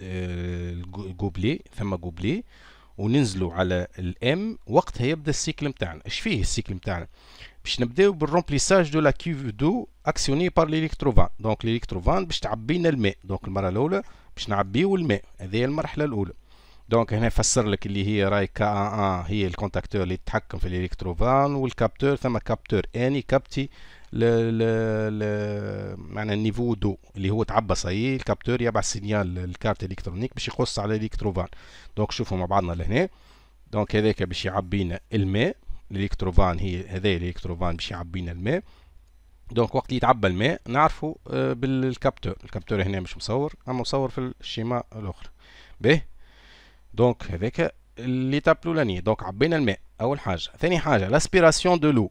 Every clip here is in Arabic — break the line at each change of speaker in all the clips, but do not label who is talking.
آه، الجوبلي ثم جوبلي وننزلوا على الام وقتها يبدا السيكل نتاعنا اش فيه السيكل نتاعنا باش نبداو بالرومبليساج دو لا كيف دو اكسيوني بار ليليكتروفان دونك ليليكتروفان باش تعبينا الماء دونك المره الاولى باش نعبيو الماء هذه المرحله الاولى دونك هنا فسر لك اللي هي راي كا ان ان هي الكونتاكتور اللي يتحكم في الالكتروفان والكابتور ثم كابتور اني كابتي ل ل ل معنا النيفو دو اللي هو تعبى صاي الكابتور يبعث سينيال للكارت الكترونيك باش يقص على الالكتروفان دونك شوفوا مع بعضنا لهنا دونك هذاك باش يعبينا الماء الالكتروفان هي هذا الالكتروفان باش يعبينا الماء دونك وقت اللي يتعبى الماء نعرفوا آه، بالكابتور الكابتور هنا مش مصور اما مصور في الشيما الاخرى به دونك هذاك اللي تابلو لاني دونك عبينا الماء اول حاجه ثاني حاجه لاسبيراسيون دو لو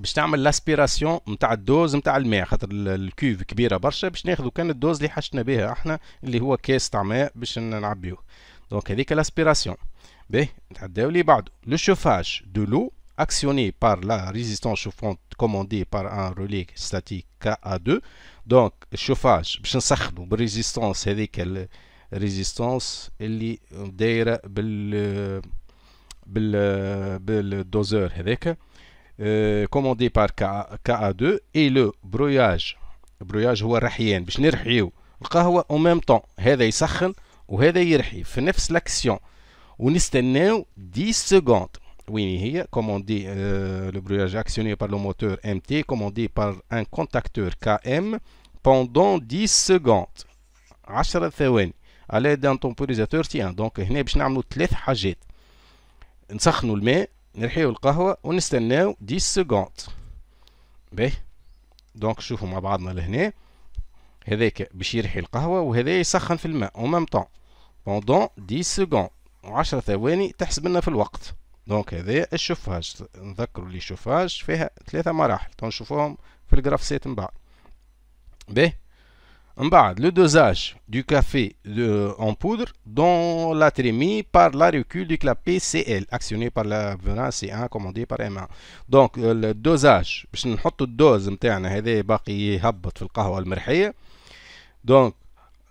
باش تعمل لاسبيراسيون نتاع الدوز نتاع الماء خاطر الكوف كبيره برشا باش ناخذوا كان الدوز اللي حشنا بها احنا اللي هو كاس تاع ماء باش نعبيوه دونك هذيك لاسبيراسيون باهي نتعداو لي بعدو لو شوفاج دو لو بار لا la résistance كوموندي بار ان رولي ستاتيك كا ا 2 دونك الشوفاج باش نسخنوا بالريزيستانس هذيك الريزيستانس اللي دايره بال بال بالدوزور هذاك Euh, commandé par KA2 et le brouillage. Le brouillage est rahien. Je n'ai القهوة au même temps. هذا يسخن وهذا يرحي في نفس l'action. On est 10 secondes. Oui, il commandé euh, le brouillage actionné par le moteur MT, commandé par un contacteur KM pendant 10 secondes. 10 secondes. À l'aide d'un temporisateur T1. Donc, il y a 3 choses. Nous allons le mettre. نرحيو القهوة ونستناو دي سكوند باهي دونك شوفوا مع بعضنا لهنا هذاك باش يرحي القهوة وهذا يسخن في الماء أو مام طون بوندون دي سكوند وعشرة ثواني تحسب لنا في الوقت دونك هذا الشوفاج نذكروا لي الشوفاج فيها ثلاثة مراحل تنشوفوهم في الجرافسات من بعد باهي le dosage du café en poudre dans la trémie par la recul du clapet CL, actionné par le verin C1, commandé par M1. Donc, euh, le dosage, باش نحطوا الدوز نتاعنا هذا باقي يهبط في القهوة المرحية. Donc,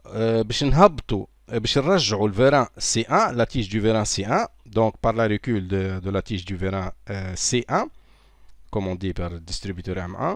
euh, باش نهبطوا euh, باش le الفيران C1, la tige du vérin C1, donc par la recul de, la tige du vérin C1, commandé par le distributeur M1.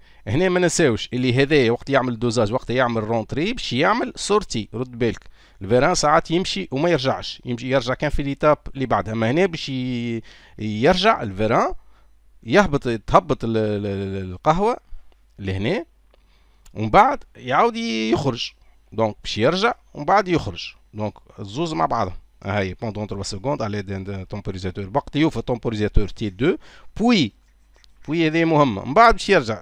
هنا ما نساوش اللي هذايا وقت يعمل دوزاج وقت يعمل رونتري باش يعمل سورتي رد بالك الفيران ساعات يمشي وما يرجعش يمشي يرجع كان في ليتاب اللي بعدها ما هنا باش يرجع الفيران يهبط تهبط القهوه لهنا ومن بعد يعاود يخرج دونك باش يرجع ومن بعد يخرج دونك الزوز مع بعضهم هاي بوندون 3 سكوند على دان تومبوريزاتور وقت يوفى تومبوريزاتور تي 2 بوي بوي هذه مهمه من بعد باش يرجع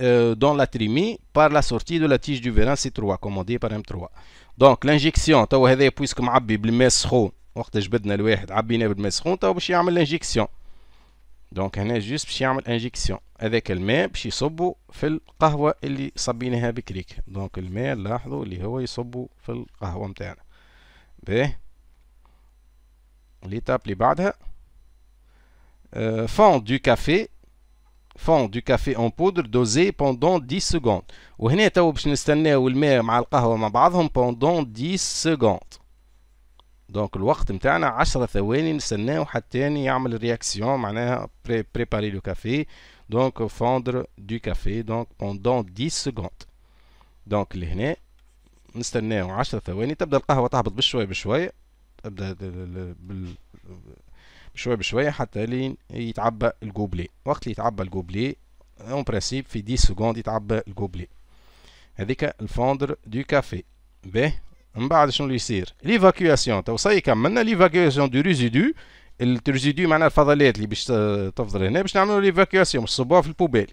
dans la trémie par la sortie de la tige du vérin C3 commandée par M3 donc l'injection, Donc l'injection, تو Abi بويسك معبي tu as وقت l'injection donc عبيناه بالماء سخون تو باش يعمل avec دونك هنا جوست باش يعمل انجيكسيون هذاك الماء باش في القهوه اللي صبيناها بكريك دونك الماء لاحظوا اللي هو l'étape fond du café fondre du café en poudre, dosé pendant 10 secondes. pendant 10 secondes. Donc, réaction, le café. pendant 10 secondes. Donc, شوية بشوية حتى لين يتعبى الجوبلي وقت اللي يتعبى الجوبلي اون برانسيب في 10 سكوند يتعبى الجوبلي هذيك الفوندر دو كافي باهي من بعد شنو اللي يصير ليفاكيواسيون تو ساي كملنا ليفاكيواسيون دو ريزيدو الريزيدو معناها الفضلات اللي باش تفضل هنا باش نعملوا ليفاكيواسيون باش نصبوها في البوبيل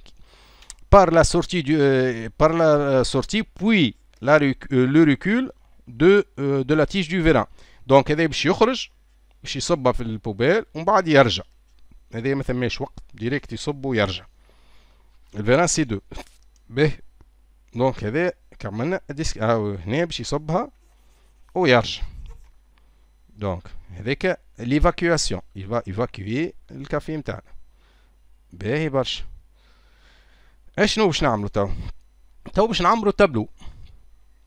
par la sortie du euh, par la sortie puis la, euh, le recul de euh, de la tige du vérin donc هذا باش يخرج باش يصبها في البوبيل ومن بعد يرجع هذا ما ثماش وقت ديريكت يصب ويرجع الفيران سي دو به دونك هذا كملنا الديسك هاو آه، هنا باش يصبها ويرجع دونك هذاك ليفاكواسيون يفا ايفاكيوي الكافي نتاعنا باهي برشا اشنو باش نعملو تو تو باش نعمرو تابلو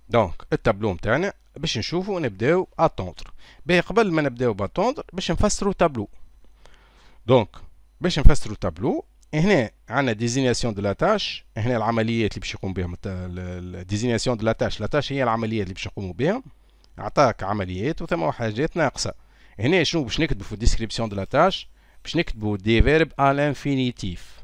دونك التابلو نتاعنا باش نشوفو نبداو اتوندر باهي قبل ما نبداو باتوندر باش نفسرو تابلو دونك باش نفسرو تابلو هنا عندنا ديزيناسيون دو لاتاش هنا العمليات اللي باش يقوم بها ديزيناسيون دو لاتاش لاتاش هي العمليات اللي باش يقوموا بها عطاك عمليات وثما حاجات ناقصه هنا شنو باش نكتبو في ديسكريبسيون دو لاتاش باش نكتبو دي فيرب الانفينيتيف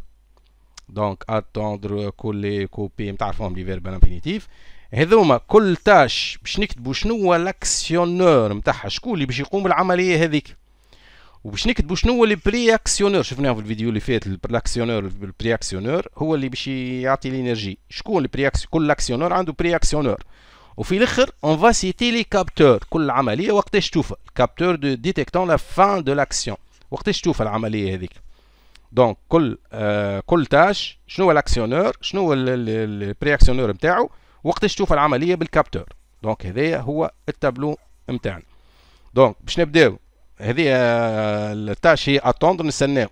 دونك اتوندر كولي كوبي متعرفوهم لي فيرب الانفينيتيف هذوما كل تاش باش نكتبوا شنو هو لاكسيونور نتاعها شكون اللي باش يقوم بالعمليه هذيك وباش نكتبوا شنو هو لي بري اكسيونور شفناه في الفيديو اللي فات لاكسيونور البري اكسيونور هو اللي باش يعطي الانرجي شكون البري كل اكسيونور عنده بري اكسيونور وفي الاخر اون فا سيتي لي كابتور كل عمليه وقتاش تشوفها الكابتور دو ديتيكتون لا فان دو لاكسيون وقتاش تشوف العمليه هذيك دونك كل آه كل تاش شنو هو الاكسيونور شنو هو البري اكسيونور نتاعو وقتاش تشوف العمليه بالكابتور دونك هذايا هو التابلو نتاعنا دونك باش نبداو هذه التاش هي اتوندر نستناو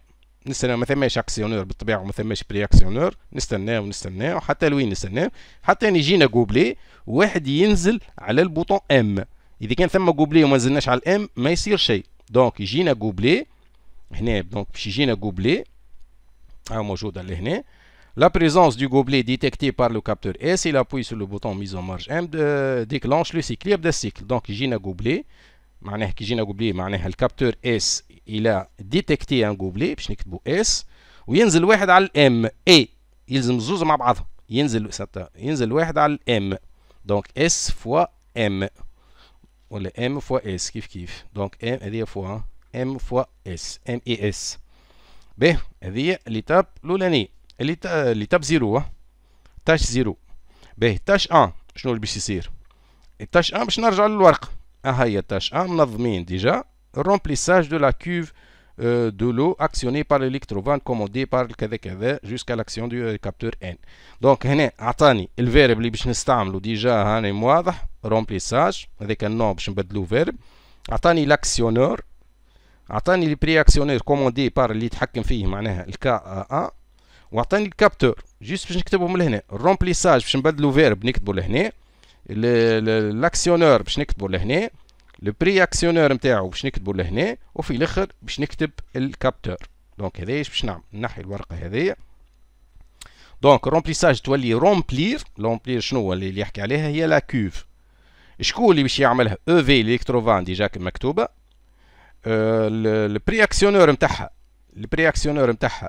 نستناو ما ثماش اكسيونور بالطبيعه وما ثماش بري اكسيونور نستناو نستناو حتى لوين نستناو حتى يجينا جوبلي واحد ينزل على البوطون ام اذا كان ثم جوبلي وما نزلناش على الام ما يصير شيء دونك يجينا جوبلي هنا دونك باش يجينا جوبلي ها موجوده اللي هنا La présence du gobelet détecté par le capteur S. Il appuie sur le bouton mise en marche M, déclenche le cycle de cycle. Donc, j'ai un gobelet. le capteur S il a détecté un gobelet. باش نكتبوا S. وينزل واحد على M. A. يلزم زوز il بعضهم. ينزل ينزل واحد على M. Donc, S fois M. ou M fois S. Kif kif? Donc, M fois M fois S. M et S. به ben, هذه l'étape الأولانية. اللي اللي تاب زيرو تاش زيرو باهي تاش ان شنو اللي باش يصير تاش ان باش نرجع للورقه أه، ها هي تاش ان منظمين ديجا رومبليساج دو لا كوف دو لو اكسيوني بار par l'électrovanne كوموندي بار كذا كذا جوسكا لاكسيون دو كابتور ان دونك هنا عطاني الفيرب اللي باش نستعملو ديجا هاني واضح رومبليساج هذاك النوم باش نبدلو فيرب عطاني لاكسيونور عطاني لي بري اكسيونير كوموندي بار اللي يتحكم فيه معناها الكا ا آه، آه. وعطاني الكابتور جوست باش نكتبهم لهنا الرومبليساج باش نبدلو فيرب نكتبو لهنا الاكسيونور باش نكتبو لهنا البري اكسيونور نتاعو باش نكتبو لهنا وفي الاخر باش نكتب الكابتور دونك هذا ايش باش نعمل نحي الورقه هذه دونك رومبليساج تولي رومبلير رومبلير شنو هو اللي يحكي عليها هي لا كوف شكون اللي باش يعملها او في الكتروفان ديجا مكتوبه البري euh, اكسيونور نتاعها البري اكسيونور نتاعها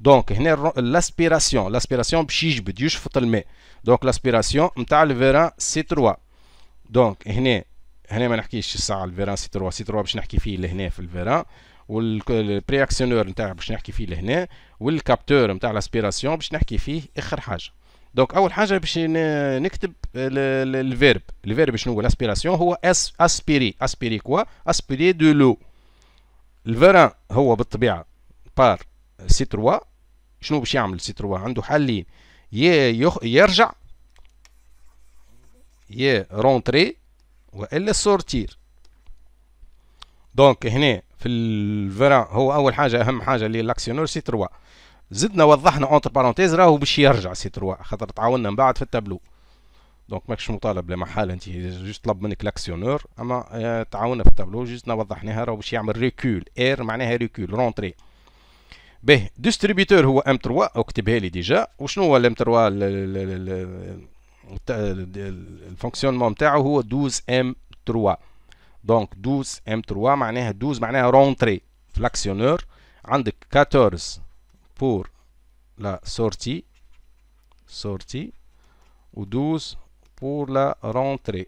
دونك هنا لاسبيراسيون لاسبيراسيون باش يجبد يشفط الماء دونك لاسبيراسيون نتاع الفيران سي 3 دونك هنا هنا ما نحكيش الساعه الفيران سي 3 سي 3 باش نحكي فيه لهنا في الفيران والبرياكسيونور نتاع باش نحكي فيه لهنا والكابتور نتاع لاسبيراسيون باش نحكي فيه اخر حاجه دونك اول حاجه باش نكتب الفيرب الفيرب شنو هو لاسبيراسيون هو اس اسبيري اسبيري كوا اسبيري دو لو الفيران هو بالطبيعه بار سي 3 شنو باش يعمل سي 3 عنده حلين يا يخ... يرجع يا رونتري والا سورتير دونك هنا في الفران هو اول حاجه اهم حاجه اللي لاكسيونور سي 3 زدنا وضحنا اونتر بارونتيز راهو باش يرجع سي 3 خاطر تعاوننا من بعد في التابلو دونك ماكش مطالب لا محال انت جوست طلب منك لاكسيونور اما آه، تعاوننا في التابلو جوست وضحناها راهو باش يعمل ريكول اير معناها ريكول رونتري به ديستريبيتور هو ام 3 اكتبها لي ديجا وشنو هو الام 3 الفونكسيونمون نتاعو هو 12 ام 3 دونك 12 ام 3 معناها 12 معناها رونتري فلاكسيونور عندك 14 بور لا سورتي سورتي و 12 بور لا رونتري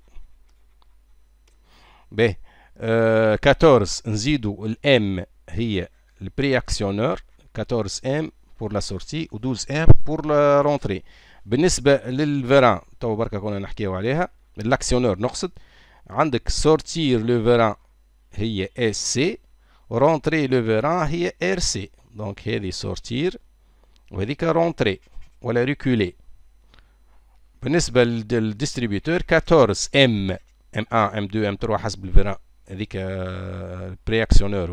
به 14 euh, نزيدو الام هي البري اكسيونور 14 M pour la sortie ou 12 M pour la rentrée. Le verain, l'actionneur, il sortir le verain, il est SC, rentrer le verain, il est RC. Donc, il sortir, il faut rentrer, il reculer. Le distributeur, 14 M, M1, M2, M3, il faut le M le préactionneur,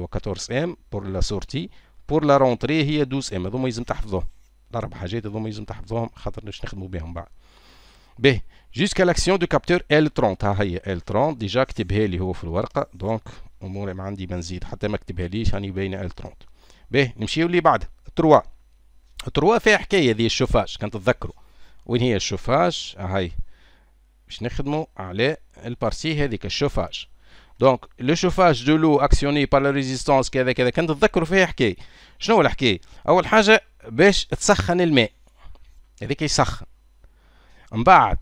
pour la sortie. بور لا رونتري هي دوز ام هذوما لازم تحفظوهم الاربع حاجات هذوما لازم تحفظوهم خاطر باش نخدموا بهم بعد باهي جوسكا لاكسيون دو كابتور ال 30 ها هي ال 30 ديجا كتبها لي هو في الورقه دونك اموري ما عندي ما نزيد حتى ما كتبها ليش راني باينه ال 30 باهي نمشيو اللي بعد 3 3 فيها حكايه ذي الشوفاج كان تتذكروا وين هي الشوفاج هاي باش نخدموا على البارسي هذيك الشوفاج دونك لو شوفاج دو لو اكسيوني بار لا ريزيستونس كذا كذا تذكروا فيها حكايه شنو هو الحكايه اول حاجه باش تسخن الماء هذيك يسخن من بعد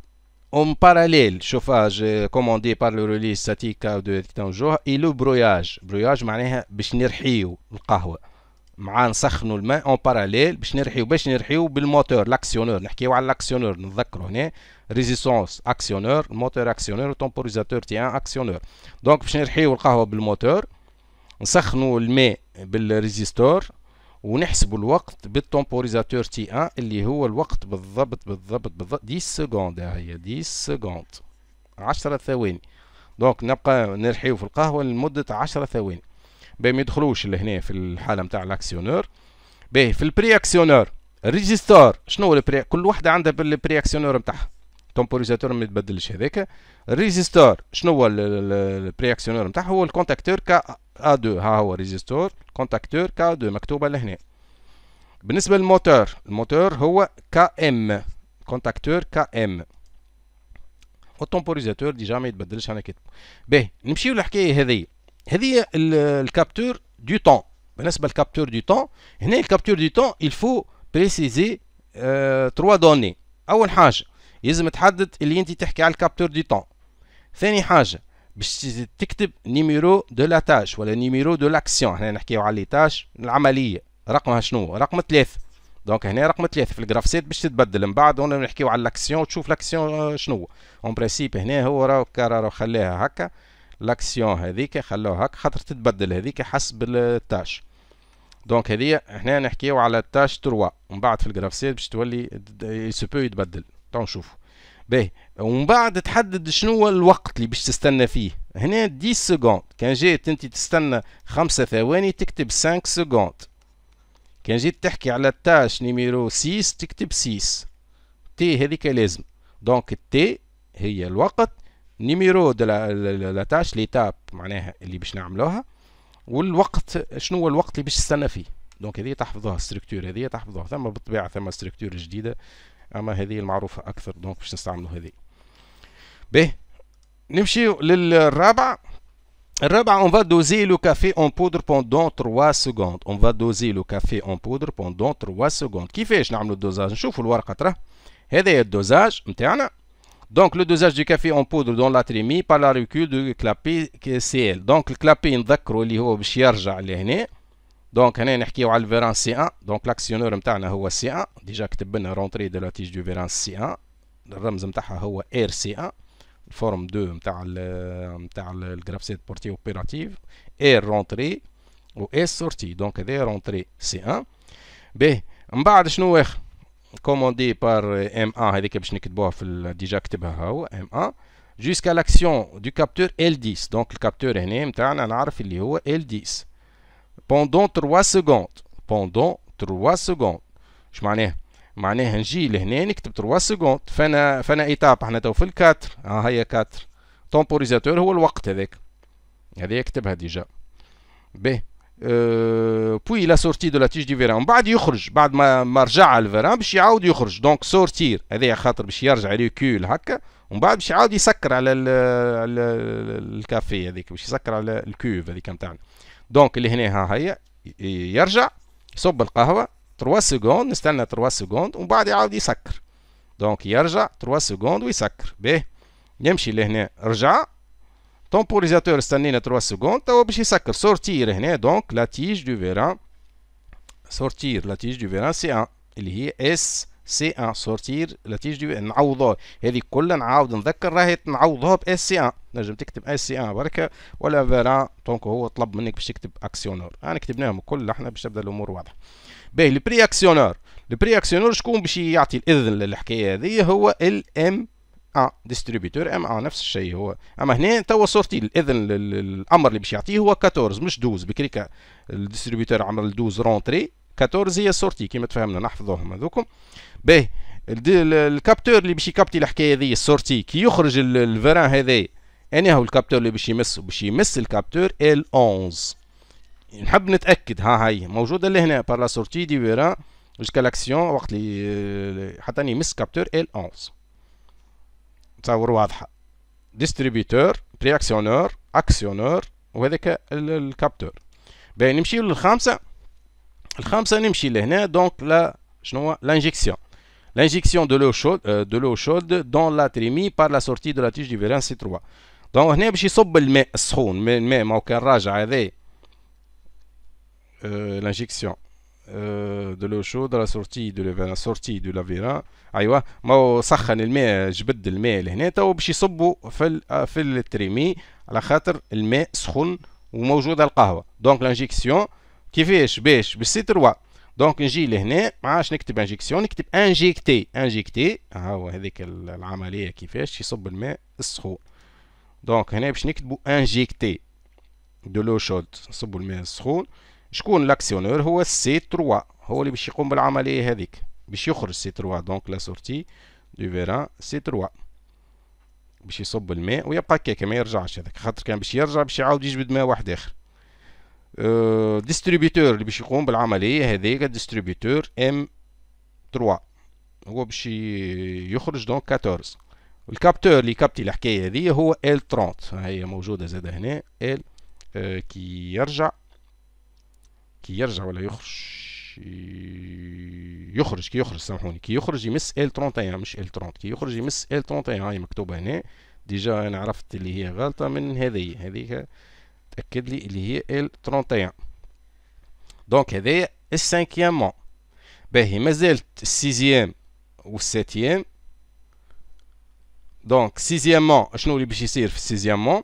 اون باراليل شوفاج كوموندي بار لو ريليس statique دو 2 اي لو بروياج بروياج معناها باش نرحيو القهوه مع نسخنوا الماء اون باراليل باش نرحيو باش نرحيو بالموتور لاكسيونور نحكيو على لاكسيونور نتذكروا هنا ريزيسونس اكسيونور موتور اكسيونور تي ان اكسيونور دونك باش نرحيو القهوه بالموتور نسخنوا الماء بالريزيستور ونحسبوا الوقت بالتمبوريزاتور تي ان اللي هو الوقت بالضبط بالضبط بالضبط 10 سكوند هي 10 سكوند 10 ثواني دونك نبقى نرحيو في القهوه لمده 10 ثواني باهي ما يدخلوش لهنا في الحاله نتاع الاكسيونور باهي في البري اكسيونور ريجيستور شنو هو البري كل وحده عندها بالبري اكسيونور نتاعها التمبوريزاتور ما يتبدلش هذاك الريزيستور شنو هو البري اكسيونور نتاعها هو الكونتاكتور كا ا 2 ها هو ريجيستور كونتاكتور كا 2 مكتوبه لهنا بالنسبه للموتور الموتور هو كا ام كونتاكتور كا ام والتمبوريزاتور ديجا ما يتبدلش انا كي باهي نمشيو للحكايه هذه هذه الكابتور دو طون بالنسبه للكابتور دو طون هنا الكابتور دو طون الفو بريسيزي تروا دوني اول حاجه لازم تحدد اللي انت تحكي على الكابتور دو طون ثاني حاجه باش تكتب نيميرو دو لا تاج ولا نيميرو دو لاكسيون هنا نحكيو على ليتاج العمليه رقمها شنو رقم ثلاثة دونك هنا رقم ثلاثة في الجراف سيت باش تتبدل من بعد هنا نحكيو على لاكسيون تشوف لاكسيون آه، شنو اون برانسيب هنا هو راهو كارا راهو خلاها هكا لاكسيون هذيك خلوها هكا خاطر تتبدل هذيك حسب التاش دونك هذيا هنا نحكيو على التاش 3 ومن بعد في الجرافسيت باش تولي سو بو يتبدل تو نشوفوا باهي ومن بعد تحدد شنو هو الوقت اللي باش تستنى فيه هنا 10 سكوند كان جيت انت تستنى 5 ثواني تكتب 5 سكوند كان جيت تحكي على التاش نيميرو 6 تكتب 6 تي هذيك لازم دونك تي هي الوقت نيميرو دو لا تاش ليتاب معناها اللي باش نعملوها والوقت شنو هو الوقت اللي باش نستنى فيه دونك هذه تحفظوها الستركتور هذه تحفظوها ثم بالطبيعه ثم ستركتور جديده اما هذه المعروفه اكثر دونك باش نستعملوا هذه ب نمشي للرابع الرابع اون فا دوزي لو كافي اون بودر بوندون 3 سكوند اون فا دوزي لو كافي اون بودر بوندون 3 سكوند كيفاش نعملوا الدوزاج نشوفوا الورقه ترى هذا هي الدوزاج نتاعنا Donc, le dosage du café en poudre dans la trémie par la recul du clapet CL. Donc, le clapet, il est un peu plus cher. Donc, on a un verre C1. Donc, l'actionneur, c'est un C1. Déjà, il est rentré de la tige du verre C1. Le rem, R RC1. Forme 2, c'est le graphe de portée opérative. R rentré ou S sorti. Donc, R rentrée C1. B, on va aller chez commandé par M1 euh, M1 jusqu'à l'action du capteur L10 donc le capteur est L10 pendant 3 secondes pendant 3 secondes اش معناها معناها نجي لهنا نكتب 3 سكوند فانا فانا ايتاب احنا تو في الكاتر ها هي هو الوقت هذاك ديجا بوي لا سورتي دو لا تيج دي فيران بعد يخرج بعد ما ما رجع على الفيران باش يعاود يخرج دونك سورتير هذايا خاطر باش يرجع ريكول هكا ومن بعد باش يعاود يسكر على ال على الكافي هذيك باش يسكر على الكوف هذيك نتاعنا دونك اللي هنا ها هي يرجع يصب القهوه 3 سكوند نستنى 3 سكوند ومن بعد يعاود يسكر دونك يرجع 3 سكوند ويسكر باهي نمشي لهنا رجع تمبوريزاتور استنينا 3 سكوند توا باش يسكر سورتير هنا دونك لا تيج دو فيران سورتير لا تيج دو فيران سي 1 اللي هي اس سي 1 سورتير لا تيج دو نعوضها هذه كلها نعاود نذكر راهي نعوضوها باس سي 1 نجم تكتب اس سي 1 بركه ولا فيران دونك هو طلب منك باش تكتب اكسيونور انا كتبناهم الكل احنا باش تبدا الامور واضحه باهي البري اكسيونور البري اكسيونور شكون باش يعطي الاذن للحكايه هذه هو الام ان ديستريبيتور ام ان نفس الشيء هو اما هنا توا صورتي الاذن الامر اللي باش يعطيه هو 14 مش 12 بكريكا الديستريبيتور عمل 12 رونتري 14 هي صورتي كيما تفهمنا نحفظوهم هذوكم باهي الكابتور اللي باش يكابتي الحكايه هذه السورتي كي يخرج الفران هذا انا هو الكابتور اللي باش يمس باش يمس الكابتور ال 11 نحب نتاكد ها هي موجوده اللي هنا بار لا سورتي دي فيران جوسكا لاكسيون وقت اللي حتى يمس كابتور ال 11 Distributeur, préactionneur, actionneur, ouais, donc le capteur. Ben, on y monte. Donc la, l'injection, l'injection de l'eau chaude, euh, de l'eau chaude dans la trémie par la sortie de la tige différentielle. Donc, on y même Donc, on y monte. دو لو شو درا سورتي دو فان سورتي دو فيرا ايوا ما هو سخن الماء جبد الماء لهنا تو باش يصبوا في في التريمي على خاطر الماء سخون وموجوده القهوه دونك لانجيكسيون كيفاش باش بالسي تروا دونك نجي لهنا ما عادش نكتب انجيكسيون نكتب انجيكتي انجيكتي ها هو هذيك العمليه كيفاش يصب الماء السخون دونك هنا باش نكتبوا انجيكتي دو لو شود نصبوا الماء السخون شكون لاكسيونور هو سي 3 هو اللي باش يقوم بالعمليه هذيك باش يخرج سي 3 دونك لا سورتي دو فيران سي 3 باش يصب الماء ويبقى هكاك ما يرجعش هذاك خاطر كان باش يرجع باش يعاود يجبد ماء واحد اخر ديستريبيتور أه، اللي باش يقوم بالعمليه هذيك ديستريبيتور ام 3 هو باش يخرج دونك 14 الكابتور اللي كابتي الحكايه هذه هو ال 30 هي موجوده زاده هنا ال أه، كي يرجع كي يرجع ولا يخرج يخرج كي يخرج سامحوني كي يخرج يمس ال 31 مش ال 30 كي يخرج يمس ال 31 هاي مكتوبه هنا ديجا انا عرفت اللي هي غلطه من هذه هذيك تاكد لي اللي هي ال 31 دونك هذايا السانكيام مون باهي مازالت السيزيام والساتيام دونك مون شنو اللي باش يصير في السيزيامون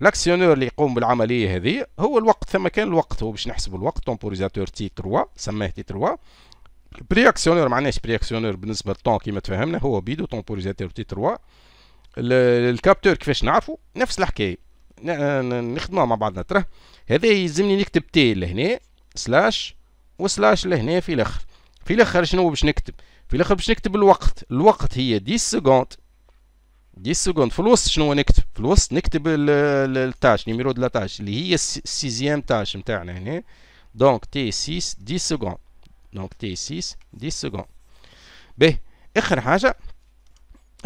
لاكسيونور اللي يقوم بالعمليه هذه هو الوقت ثم كان الوقت هو باش نحسبوا الوقت تومبوريزاتور تي 3 سماه تي 3 بري اكسيونور معناش بري اكسيونور بالنسبه للطون كيما تفهمنا هو بيدو تومبوريزاتور تي 3 الكابتور كيفاش نعرفوا نفس الحكايه نخدموها مع بعضنا تراه هذا يلزمني نكتب تي لهنا سلاش وسلاش لهنا في الاخر في الاخر شنو باش نكتب في الاخر باش نكتب الوقت الوقت هي 10 سكوند دي سكوند في الوسط شنو نكتب في الوسط نكتب التاش نيميرو دو تاج اللي هي السيزيام تاش نتاعنا هنا دونك تي 6 دي سكوند دونك تي 6 دي سكوند به اخر حاجه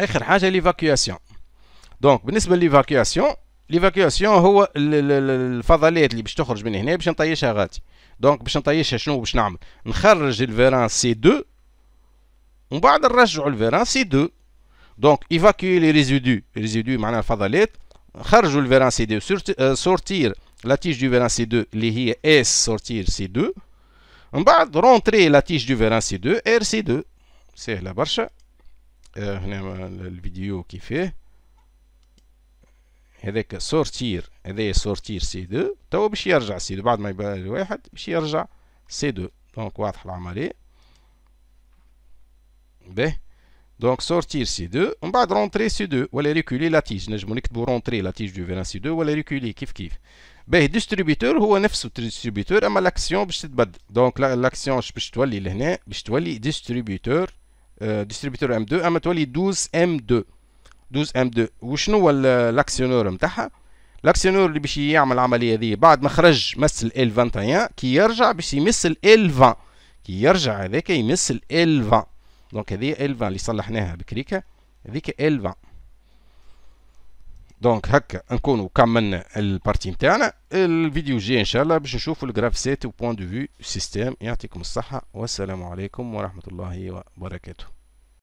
اخر حاجه ليفاكياسيون دونك بالنسبه ليفاكياسيون ليفاكياسيون هو الفضلات اللي باش تخرج من هنا باش نطيشها غادي دونك باش نطيشها شنو باش نعمل نخرج الفيران سي 2 ومن بعد نرجعوا الفيران سي 2 Donc, évacuer les résidus. Les résidus, معناها الفضلات. خرجوا le vérin C2. Sortir la tige du vérin C2, اللي هي S sortir C2. من بعد rentrer la tige du vérin C2, RC2. سهلة برشا. هنا الفيديو كي fait. هذاك سورتير هذايا سورتير سي 2 توا باش يرجع سي 2 بعد ما يبقى الواحد باش يرجع سي 2 دونك واضح العملية باهي donc sortir C2, on va rentrer C2, ou aller reculer la tige. نجمو pour rentrer la tige du vénin C2 ولا reculer kif kif ben, euh, Le distributeur هو نفسه distributeur mais l'action باش تتبدل. Donc, l'action باش تولي لهنا باش distributeur distributeur M2 اما تولي 12 M2. 12 M2 وشنو هو l'actionneur نتاعها؟ l'actionneur اللي باش faire العملية opération, après ما خرج مس L21 كي يرجع باش يمس ال L20 كي يرجع هذاك يمس L20 دونك هذه ال20 اللي صلحناها بكريكا هذيك ال20 دونك هكا نكونوا كملنا البارتي نتاعنا الفيديو الجاي ان شاء الله باش نشوفوا الجراف سيت بوان دو فيو سيستيم يعطيكم الصحه والسلام عليكم ورحمه الله وبركاته